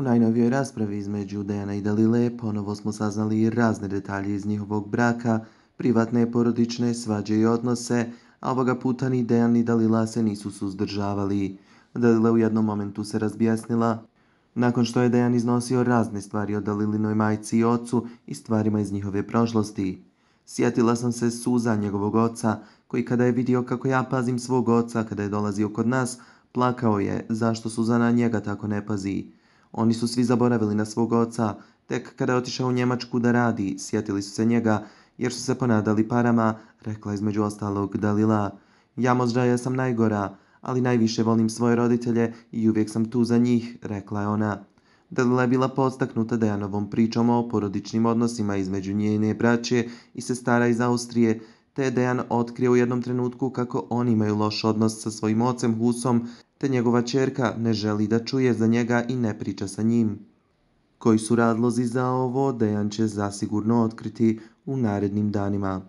U najnovijoj raspravi između Dejana i Dalile ponovo smo saznali razne detalje iz njihovog braka, privatne porodične svađe i odnose, a ovoga puta ni Dejan ni Dalila se nisu suzdržavali. Dalila u jednom momentu se razbjasnila, nakon što je Dejan iznosio razne stvari o Dalilinoj majci i ocu i stvarima iz njihove prošlosti. Sjetila sam se suza njegovog oca, koji kada je vidio kako ja pazim svog oca kada je dolazio kod nas, plakao je zašto na njega tako ne pazi. Oni su svi zaboravili na svog oca, tek kada je otišao u Njemačku da radi, sjetili su se njega, jer su se ponadali parama, rekla između ostalog Dalila. Ja možda sam najgora, ali najviše volim svoje roditelje i uvijek sam tu za njih, rekla je ona. Dalila je bila postaknuta Dejanovom pričom o porodičnim odnosima između njene braće i sestara iz Austrije, te je Dejan otkrio u jednom trenutku kako oni imaju loš odnos sa svojim ocem Husom, te njegova čerka ne želi da čuje za njega i ne priča sa njim. Koji su razlozi za ovo, Dejan će zasigurno otkriti u narednim danima.